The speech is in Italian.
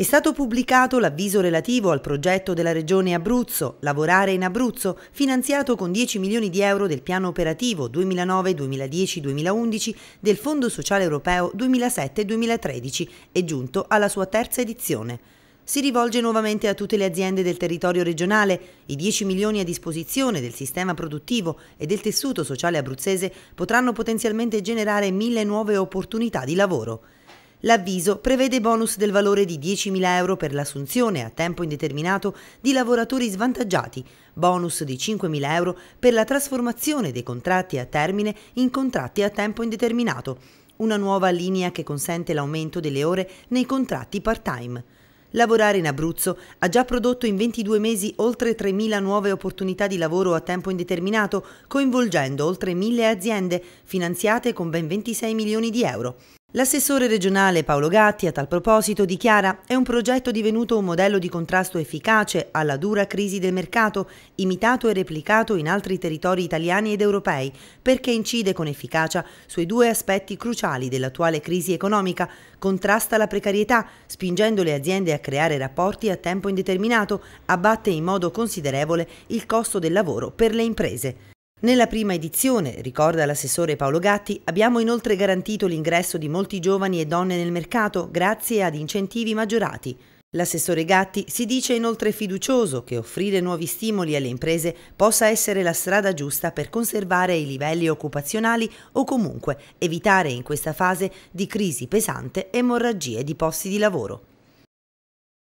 È stato pubblicato l'avviso relativo al progetto della Regione Abruzzo, Lavorare in Abruzzo, finanziato con 10 milioni di euro del piano operativo 2009-2010-2011 del Fondo Sociale Europeo 2007-2013 e giunto alla sua terza edizione si rivolge nuovamente a tutte le aziende del territorio regionale. I 10 milioni a disposizione del sistema produttivo e del tessuto sociale abruzzese potranno potenzialmente generare mille nuove opportunità di lavoro. L'avviso prevede bonus del valore di 10.000 euro per l'assunzione a tempo indeterminato di lavoratori svantaggiati, bonus di 5.000 euro per la trasformazione dei contratti a termine in contratti a tempo indeterminato, una nuova linea che consente l'aumento delle ore nei contratti part-time. Lavorare in Abruzzo ha già prodotto in 22 mesi oltre 3.000 nuove opportunità di lavoro a tempo indeterminato, coinvolgendo oltre 1.000 aziende finanziate con ben 26 milioni di euro. L'assessore regionale Paolo Gatti a tal proposito dichiara è un progetto divenuto un modello di contrasto efficace alla dura crisi del mercato, imitato e replicato in altri territori italiani ed europei, perché incide con efficacia sui due aspetti cruciali dell'attuale crisi economica, contrasta la precarietà, spingendo le aziende a creare rapporti a tempo indeterminato, abbatte in modo considerevole il costo del lavoro per le imprese. Nella prima edizione, ricorda l'assessore Paolo Gatti, abbiamo inoltre garantito l'ingresso di molti giovani e donne nel mercato grazie ad incentivi maggiorati. L'assessore Gatti si dice inoltre fiducioso che offrire nuovi stimoli alle imprese possa essere la strada giusta per conservare i livelli occupazionali o comunque evitare in questa fase di crisi pesante emorragie di posti di lavoro.